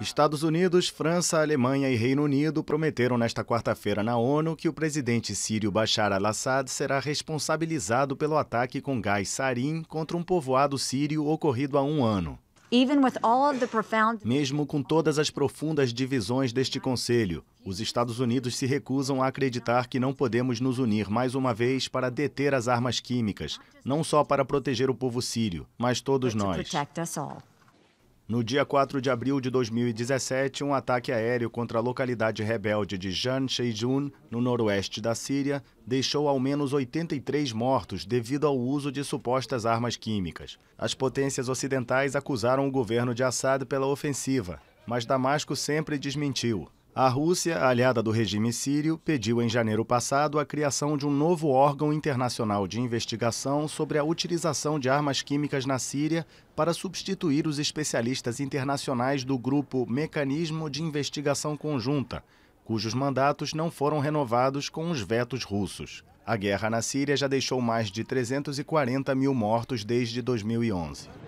Estados Unidos, França, Alemanha e Reino Unido prometeram nesta quarta-feira na ONU que o presidente sírio Bashar al-Assad será responsabilizado pelo ataque com gás sarin contra um povoado sírio ocorrido há um ano. Mesmo com todas as profundas divisões deste Conselho, os Estados Unidos se recusam a acreditar que não podemos nos unir mais uma vez para deter as armas químicas, não só para proteger o povo sírio, mas todos nós. No dia 4 de abril de 2017, um ataque aéreo contra a localidade rebelde de Jan Sheijun, no noroeste da Síria, deixou ao menos 83 mortos devido ao uso de supostas armas químicas. As potências ocidentais acusaram o governo de Assad pela ofensiva, mas Damasco sempre desmentiu. A Rússia, aliada do regime sírio, pediu em janeiro passado a criação de um novo órgão internacional de investigação sobre a utilização de armas químicas na Síria para substituir os especialistas internacionais do grupo Mecanismo de Investigação Conjunta, cujos mandatos não foram renovados com os vetos russos. A guerra na Síria já deixou mais de 340 mil mortos desde 2011.